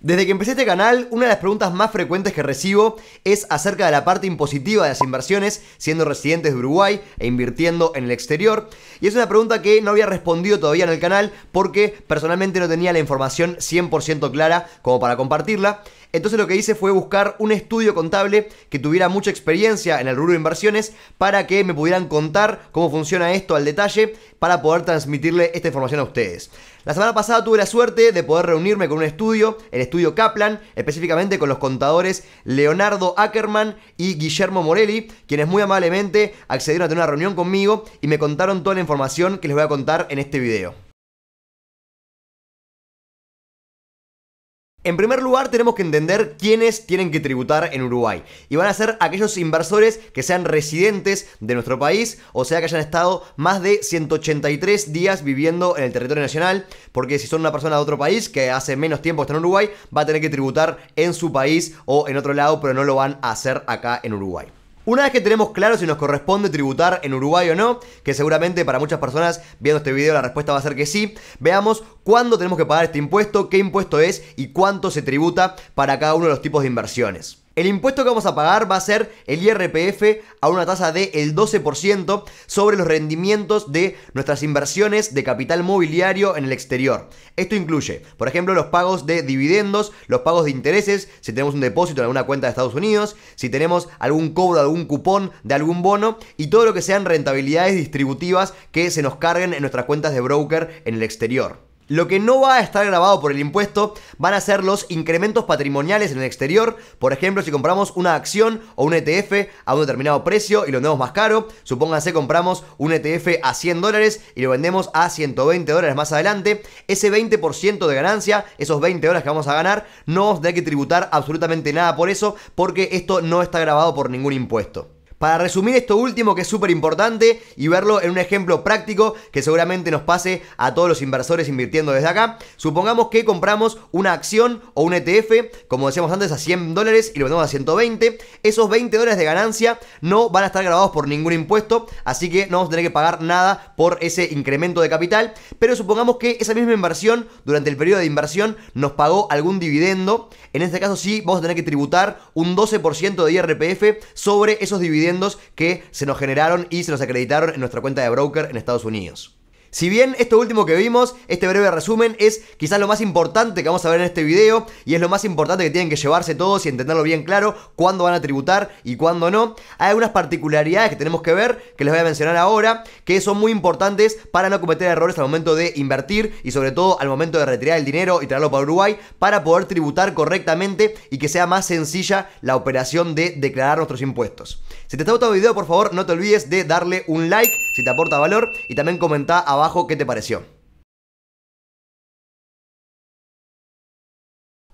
Desde que empecé este canal, una de las preguntas más frecuentes que recibo es acerca de la parte impositiva de las inversiones siendo residentes de Uruguay e invirtiendo en el exterior. Y es una pregunta que no había respondido todavía en el canal porque personalmente no tenía la información 100% clara como para compartirla. Entonces lo que hice fue buscar un estudio contable que tuviera mucha experiencia en el rubro de inversiones para que me pudieran contar cómo funciona esto al detalle para poder transmitirle esta información a ustedes. La semana pasada tuve la suerte de poder reunirme con un estudio, el estudio Kaplan, específicamente con los contadores Leonardo Ackerman y Guillermo Morelli, quienes muy amablemente accedieron a tener una reunión conmigo y me contaron toda la información que les voy a contar en este video. En primer lugar, tenemos que entender quiénes tienen que tributar en Uruguay. Y van a ser aquellos inversores que sean residentes de nuestro país, o sea que hayan estado más de 183 días viviendo en el territorio nacional, porque si son una persona de otro país que hace menos tiempo está en Uruguay, va a tener que tributar en su país o en otro lado, pero no lo van a hacer acá en Uruguay. Una vez que tenemos claro si nos corresponde tributar en Uruguay o no, que seguramente para muchas personas viendo este video la respuesta va a ser que sí, veamos cuándo tenemos que pagar este impuesto, qué impuesto es y cuánto se tributa para cada uno de los tipos de inversiones. El impuesto que vamos a pagar va a ser el IRPF a una tasa del 12% sobre los rendimientos de nuestras inversiones de capital mobiliario en el exterior. Esto incluye, por ejemplo, los pagos de dividendos, los pagos de intereses, si tenemos un depósito en alguna cuenta de Estados Unidos, si tenemos algún cobro, algún cupón de algún bono y todo lo que sean rentabilidades distributivas que se nos carguen en nuestras cuentas de broker en el exterior. Lo que no va a estar grabado por el impuesto van a ser los incrementos patrimoniales en el exterior. Por ejemplo, si compramos una acción o un ETF a un determinado precio y lo vendemos más caro, supónganse compramos un ETF a 100 dólares y lo vendemos a 120 dólares más adelante, ese 20% de ganancia, esos 20 dólares que vamos a ganar, no os da que tributar absolutamente nada por eso porque esto no está grabado por ningún impuesto para resumir esto último que es súper importante y verlo en un ejemplo práctico que seguramente nos pase a todos los inversores invirtiendo desde acá. Supongamos que compramos una acción o un ETF, como decíamos antes, a 100 dólares y lo vendemos a 120. Esos 20 dólares de ganancia no van a estar grabados por ningún impuesto, así que no vamos a tener que pagar nada por ese incremento de capital. Pero supongamos que esa misma inversión, durante el periodo de inversión, nos pagó algún dividendo. En este caso sí, vamos a tener que tributar un 12% de IRPF sobre esos dividendos que se nos generaron y se nos acreditaron en nuestra cuenta de broker en Estados Unidos. Si bien esto último que vimos, este breve resumen, es quizás lo más importante que vamos a ver en este video y es lo más importante que tienen que llevarse todos y entenderlo bien claro, cuándo van a tributar y cuándo no, hay algunas particularidades que tenemos que ver, que les voy a mencionar ahora, que son muy importantes para no cometer errores al momento de invertir y sobre todo al momento de retirar el dinero y traerlo para Uruguay para poder tributar correctamente y que sea más sencilla la operación de declarar nuestros impuestos. Si te está gustando el video, por favor, no te olvides de darle un like si te aporta valor y también comenta abajo qué te pareció.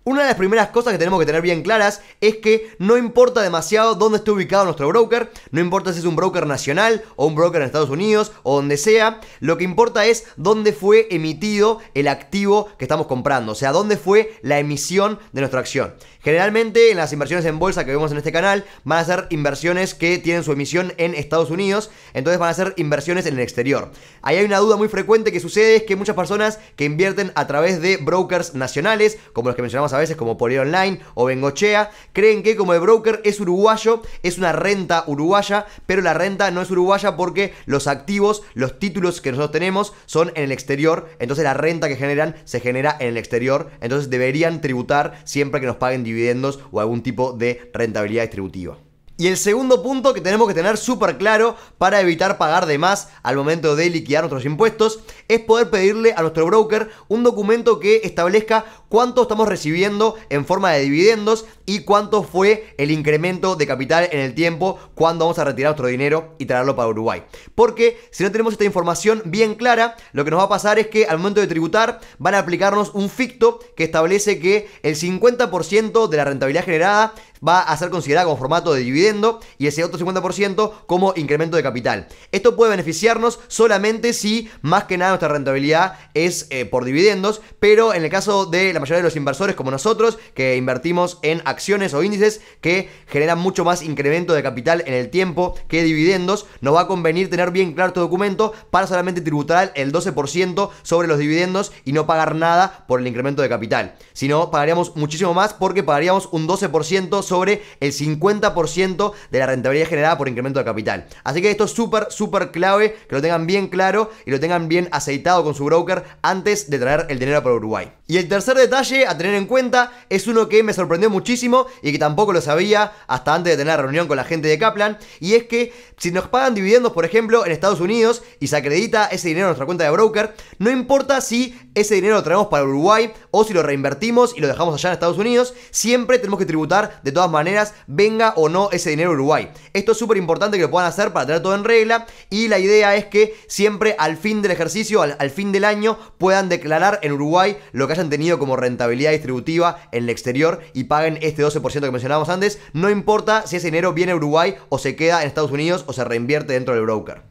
Una de las primeras cosas que tenemos que tener bien claras es que no importa demasiado dónde esté ubicado nuestro broker, no importa si es un broker nacional o un broker en Estados Unidos o donde sea, lo que importa es dónde fue emitido el activo que estamos comprando, o sea, dónde fue la emisión de nuestra acción. Generalmente en las inversiones en bolsa que vemos en este canal van a ser inversiones que tienen su emisión en Estados Unidos, entonces van a ser inversiones en el exterior. Ahí hay una duda muy frecuente que sucede es que muchas personas que invierten a través de brokers nacionales, como los que mencionamos a veces como por online o Bengochea, creen que como el broker es uruguayo, es una renta uruguaya, pero la renta no es uruguaya porque los activos, los títulos que nosotros tenemos son en el exterior, entonces la renta que generan se genera en el exterior, entonces deberían tributar siempre que nos paguen dividendos o algún tipo de rentabilidad distributiva. Y el segundo punto que tenemos que tener súper claro para evitar pagar de más al momento de liquidar nuestros impuestos es poder pedirle a nuestro broker un documento que establezca cuánto estamos recibiendo en forma de dividendos y cuánto fue el incremento de capital en el tiempo cuando vamos a retirar nuestro dinero y traerlo para Uruguay. Porque si no tenemos esta información bien clara, lo que nos va a pasar es que al momento de tributar van a aplicarnos un ficto que establece que el 50% de la rentabilidad generada va a ser considerada como formato de dividendo y ese otro 50% como incremento de capital. Esto puede beneficiarnos solamente si más que nada nuestra rentabilidad es eh, por dividendos, pero en el caso de la de los inversores como nosotros, que invertimos en acciones o índices que generan mucho más incremento de capital en el tiempo que dividendos, nos va a convenir tener bien claro tu este documento para solamente tributar el 12% sobre los dividendos y no pagar nada por el incremento de capital. Si no, pagaríamos muchísimo más porque pagaríamos un 12% sobre el 50% de la rentabilidad generada por incremento de capital. Así que esto es súper, súper clave, que lo tengan bien claro y lo tengan bien aceitado con su broker antes de traer el dinero para Uruguay. Y el tercer detalle detalle a tener en cuenta es uno que me sorprendió muchísimo y que tampoco lo sabía hasta antes de tener la reunión con la gente de Kaplan. Y es que si nos pagan dividendos, por ejemplo, en Estados Unidos y se acredita ese dinero en nuestra cuenta de broker, no importa si ese dinero lo traemos para Uruguay o si lo reinvertimos y lo dejamos allá en Estados Unidos, siempre tenemos que tributar de todas maneras, venga o no ese dinero a Uruguay. Esto es súper importante que lo puedan hacer para tener todo en regla y la idea es que siempre al fin del ejercicio, al fin del año, puedan declarar en Uruguay lo que hayan tenido como rentabilidad distributiva en el exterior y paguen este 12% que mencionábamos antes, no importa si ese dinero viene a Uruguay o se queda en Estados Unidos o se reinvierte dentro del broker.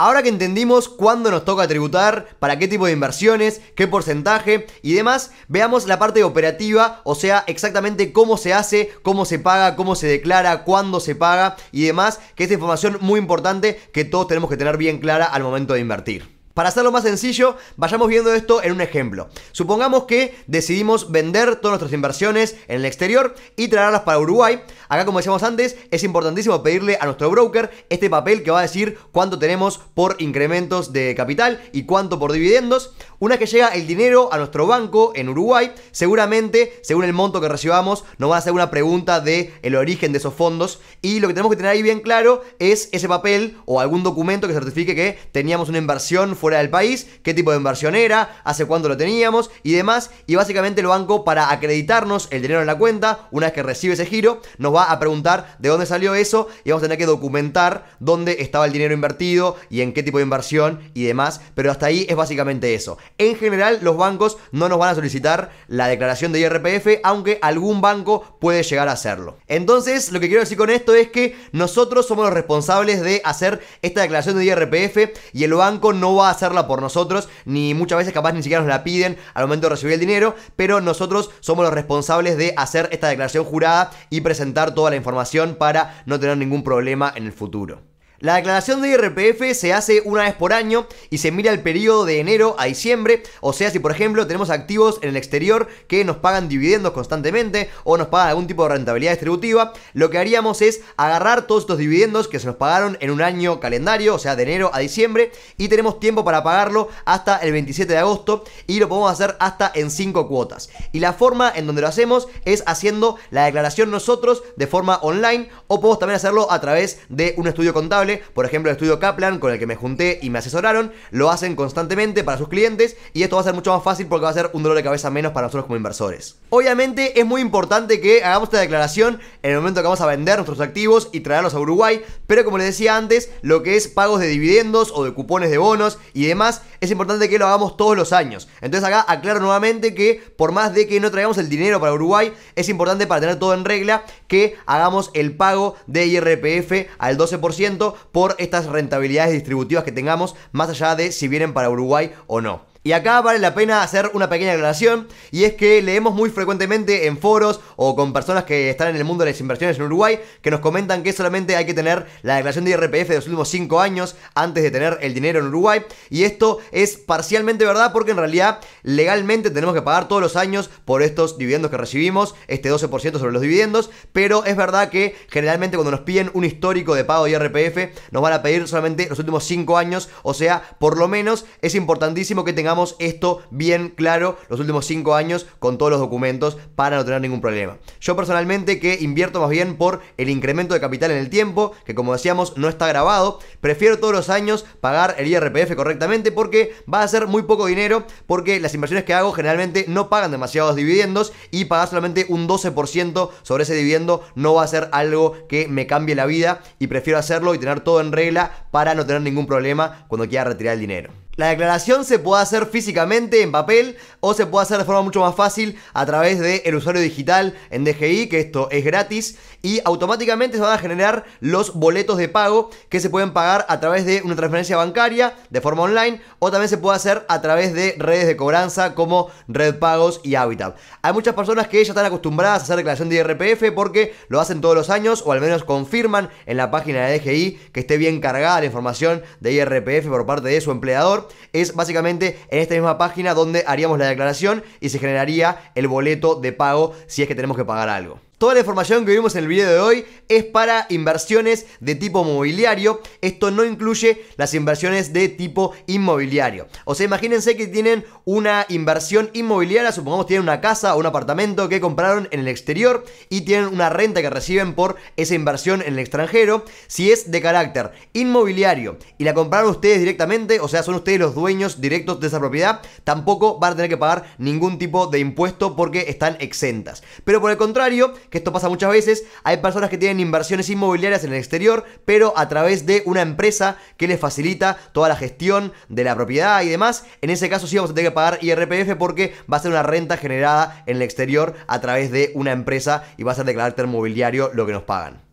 Ahora que entendimos cuándo nos toca tributar, para qué tipo de inversiones, qué porcentaje y demás, veamos la parte operativa, o sea, exactamente cómo se hace, cómo se paga, cómo se declara, cuándo se paga y demás, que es información muy importante que todos tenemos que tener bien clara al momento de invertir. Para hacerlo más sencillo, vayamos viendo esto en un ejemplo. Supongamos que decidimos vender todas nuestras inversiones en el exterior y traerlas para Uruguay. Acá, como decíamos antes, es importantísimo pedirle a nuestro broker este papel que va a decir cuánto tenemos por incrementos de capital y cuánto por dividendos. Una que llega el dinero a nuestro banco en Uruguay, seguramente, según el monto que recibamos, nos va a hacer una pregunta de el origen de esos fondos y lo que tenemos que tener ahí bien claro es ese papel o algún documento que certifique que teníamos una inversión fuera fuera del país, qué tipo de inversión era, hace cuánto lo teníamos y demás. Y básicamente el banco para acreditarnos el dinero en la cuenta, una vez que recibe ese giro, nos va a preguntar de dónde salió eso y vamos a tener que documentar dónde estaba el dinero invertido y en qué tipo de inversión y demás. Pero hasta ahí es básicamente eso. En general los bancos no nos van a solicitar la declaración de IRPF, aunque algún banco puede llegar a hacerlo. Entonces lo que quiero decir con esto es que nosotros somos los responsables de hacer esta declaración de IRPF y el banco no va a hacerla por nosotros, ni muchas veces capaz ni siquiera nos la piden al momento de recibir el dinero, pero nosotros somos los responsables de hacer esta declaración jurada y presentar toda la información para no tener ningún problema en el futuro. La declaración de IRPF se hace una vez por año y se mira el periodo de enero a diciembre, o sea, si por ejemplo tenemos activos en el exterior que nos pagan dividendos constantemente o nos pagan algún tipo de rentabilidad distributiva, lo que haríamos es agarrar todos estos dividendos que se nos pagaron en un año calendario, o sea, de enero a diciembre, y tenemos tiempo para pagarlo hasta el 27 de agosto y lo podemos hacer hasta en 5 cuotas. Y la forma en donde lo hacemos es haciendo la declaración nosotros de forma online o podemos también hacerlo a través de un estudio contable por ejemplo, el estudio Kaplan, con el que me junté y me asesoraron, lo hacen constantemente para sus clientes y esto va a ser mucho más fácil porque va a ser un dolor de cabeza menos para nosotros como inversores. Obviamente es muy importante que hagamos esta declaración en el momento que vamos a vender nuestros activos y traerlos a Uruguay, pero como les decía antes, lo que es pagos de dividendos o de cupones de bonos y demás, es importante que lo hagamos todos los años. Entonces acá aclaro nuevamente que por más de que no traigamos el dinero para Uruguay, es importante para tener todo en regla que hagamos el pago de IRPF al 12%, por estas rentabilidades distributivas que tengamos, más allá de si vienen para Uruguay o no. Y acá vale la pena hacer una pequeña aclaración, y es que leemos muy frecuentemente en foros o con personas que están en el mundo de las inversiones en Uruguay, que nos comentan que solamente hay que tener la declaración de IRPF de los últimos 5 años antes de tener el dinero en Uruguay, y esto es parcialmente verdad porque en realidad legalmente tenemos que pagar todos los años por estos dividendos que recibimos, este 12% sobre los dividendos, pero es verdad que generalmente cuando nos piden un histórico de pago de IRPF, nos van a pedir solamente los últimos 5 años, o sea, por lo menos es importantísimo que tengamos esto bien claro los últimos 5 años con todos los documentos para no tener ningún problema. Yo personalmente que invierto más bien por el incremento de capital en el tiempo, que como decíamos no está grabado, prefiero todos los años pagar el IRPF correctamente porque va a ser muy poco dinero, porque las inversiones que hago generalmente no pagan demasiados dividendos y pagar solamente un 12% sobre ese dividendo no va a ser algo que me cambie la vida y prefiero hacerlo y tener todo en regla para no tener ningún problema cuando quiera retirar el dinero. La declaración se puede hacer físicamente en papel o se puede hacer de forma mucho más fácil a través del el usuario digital en DGI, que esto es gratis, y automáticamente se van a generar los boletos de pago que se pueden pagar a través de una transferencia bancaria de forma online o también se puede hacer a través de redes de cobranza como Red Pagos y Habitat. Hay muchas personas que ya están acostumbradas a hacer declaración de IRPF porque lo hacen todos los años o al menos confirman en la página de DGI que esté bien cargada la información de IRPF por parte de su empleador es básicamente en esta misma página donde haríamos la declaración y se generaría el boleto de pago si es que tenemos que pagar algo. Toda la información que vimos en el video de hoy es para inversiones de tipo mobiliario. Esto no incluye las inversiones de tipo inmobiliario. O sea, imagínense que tienen una inversión inmobiliaria, supongamos tienen una casa o un apartamento que compraron en el exterior y tienen una renta que reciben por esa inversión en el extranjero. Si es de carácter inmobiliario y la compraron ustedes directamente, o sea, son ustedes los dueños directos de esa propiedad, tampoco van a tener que pagar ningún tipo de impuesto porque están exentas. Pero por el contrario, que esto pasa muchas veces, hay personas que tienen inversiones inmobiliarias en el exterior, pero a través de una empresa que les facilita toda la gestión de la propiedad y demás. En ese caso sí vamos a tener que pagar IRPF porque va a ser una renta generada en el exterior a través de una empresa y va a ser de carácter mobiliario lo que nos pagan.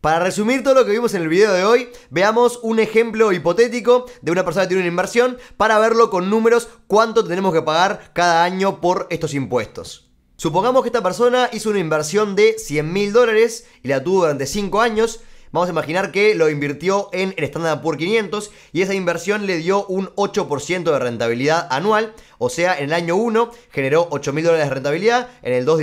Para resumir todo lo que vimos en el video de hoy, veamos un ejemplo hipotético de una persona que tiene una inversión para verlo con números cuánto tenemos que pagar cada año por estos impuestos. Supongamos que esta persona hizo una inversión de 100 mil dólares y la tuvo durante 5 años Vamos a imaginar que lo invirtió en el Standard Poor's 500 y esa inversión le dio un 8% de rentabilidad anual. O sea, en el año 1 generó 8 mil dólares de rentabilidad, en el 2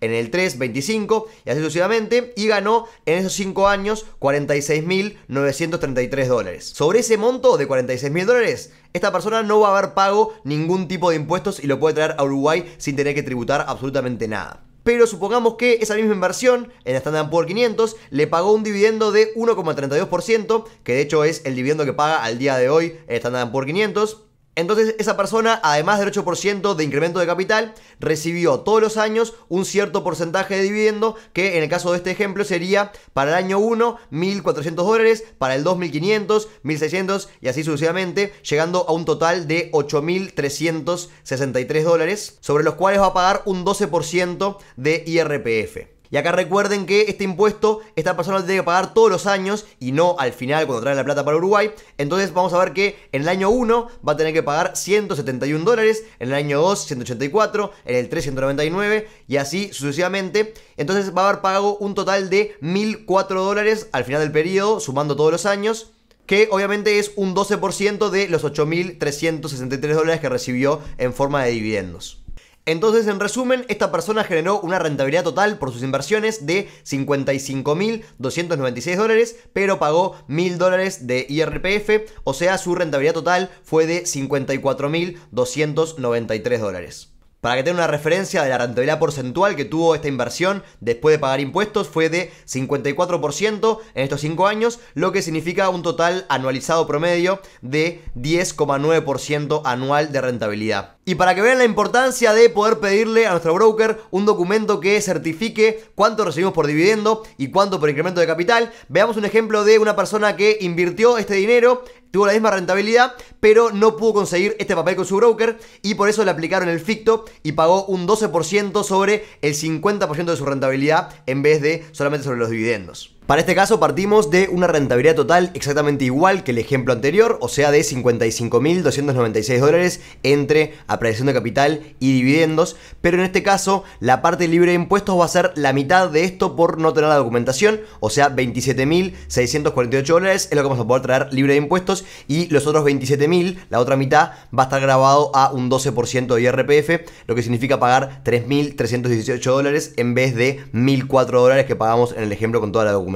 en el 3 25 y así sucesivamente. Y ganó en esos 5 años 46.933 dólares. Sobre ese monto de 46 mil dólares, esta persona no va a haber pago ningún tipo de impuestos y lo puede traer a Uruguay sin tener que tributar absolutamente nada pero supongamos que esa misma inversión en Standard Poor's 500 le pagó un dividendo de 1,32%, que de hecho es el dividendo que paga al día de hoy Standard Poor's 500. Entonces esa persona, además del 8% de incremento de capital, recibió todos los años un cierto porcentaje de dividendo, que en el caso de este ejemplo sería para el año 1 1.400 dólares, para el 2500, 1.600 y así sucesivamente, llegando a un total de 8.363 dólares, sobre los cuales va a pagar un 12% de IRPF. Y acá recuerden que este impuesto esta persona lo tiene que pagar todos los años y no al final cuando trae la plata para Uruguay. Entonces vamos a ver que en el año 1 va a tener que pagar 171 dólares, en el año 2 184, en el 3 199 y así sucesivamente. Entonces va a haber pagado un total de 1004 dólares al final del periodo, sumando todos los años que obviamente es un 12% de los 8.363 dólares que recibió en forma de dividendos. Entonces, en resumen, esta persona generó una rentabilidad total por sus inversiones de 55.296 dólares, pero pagó 1.000 dólares de IRPF, o sea, su rentabilidad total fue de 54.293 dólares. Para que tengan una referencia de la rentabilidad porcentual que tuvo esta inversión después de pagar impuestos fue de 54% en estos 5 años, lo que significa un total anualizado promedio de 10,9% anual de rentabilidad. Y para que vean la importancia de poder pedirle a nuestro broker un documento que certifique cuánto recibimos por dividendo y cuánto por incremento de capital, veamos un ejemplo de una persona que invirtió este dinero, tuvo la misma rentabilidad, pero no pudo conseguir este papel con su broker y por eso le aplicaron el ficto y pagó un 12% sobre el 50% de su rentabilidad en vez de solamente sobre los dividendos. Para este caso partimos de una rentabilidad total exactamente igual que el ejemplo anterior, o sea de 55.296 dólares entre apreciación de capital y dividendos, pero en este caso la parte libre de impuestos va a ser la mitad de esto por no tener la documentación, o sea 27.648 dólares es lo que vamos a poder traer libre de impuestos y los otros 27.000, la otra mitad, va a estar grabado a un 12% de IRPF, lo que significa pagar 3.318 dólares en vez de 1.004 dólares que pagamos en el ejemplo con toda la documentación.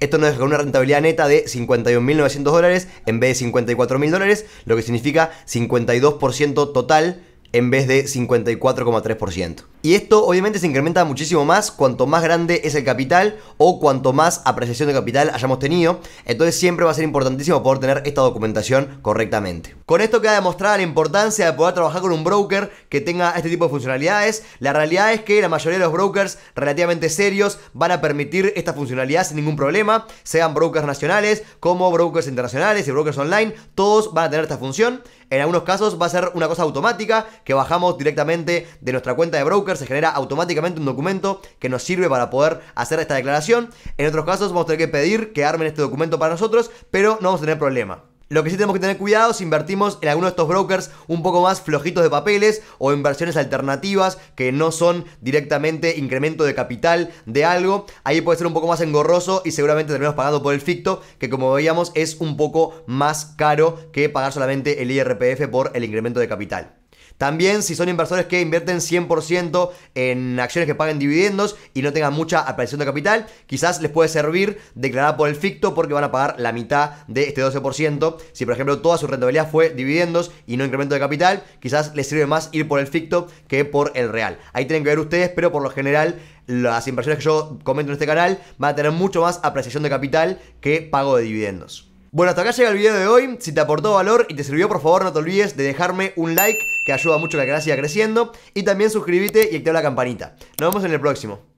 Esto nos deja una rentabilidad neta de 51.900 dólares en vez de 54.000 dólares, lo que significa 52% total en vez de 54,3%. Y esto obviamente se incrementa muchísimo más cuanto más grande es el capital o cuanto más apreciación de capital hayamos tenido. Entonces siempre va a ser importantísimo poder tener esta documentación correctamente. Con esto queda demostrada la importancia de poder trabajar con un broker que tenga este tipo de funcionalidades. La realidad es que la mayoría de los brokers relativamente serios van a permitir esta funcionalidad sin ningún problema, sean brokers nacionales como brokers internacionales y brokers online, todos van a tener esta función. En algunos casos va a ser una cosa automática que bajamos directamente de nuestra cuenta de broker se genera automáticamente un documento que nos sirve para poder hacer esta declaración. En otros casos vamos a tener que pedir que armen este documento para nosotros, pero no vamos a tener problema. Lo que sí tenemos que tener cuidado si invertimos en alguno de estos brokers un poco más flojitos de papeles o inversiones alternativas que no son directamente incremento de capital de algo. Ahí puede ser un poco más engorroso y seguramente terminamos pagando por el ficto, que como veíamos es un poco más caro que pagar solamente el IRPF por el incremento de capital. También si son inversores que invierten 100% en acciones que paguen dividendos y no tengan mucha apreciación de capital, quizás les puede servir declarar por el ficto porque van a pagar la mitad de este 12%. Si por ejemplo toda su rentabilidad fue dividendos y no incremento de capital, quizás les sirve más ir por el ficto que por el real. Ahí tienen que ver ustedes, pero por lo general las inversiones que yo comento en este canal van a tener mucho más apreciación de capital que pago de dividendos. Bueno, hasta acá llega el video de hoy. Si te aportó valor y te sirvió, por favor no te olvides de dejarme un like que ayuda mucho que la canal siga creciendo. Y también suscríbete y activa la campanita. Nos vemos en el próximo.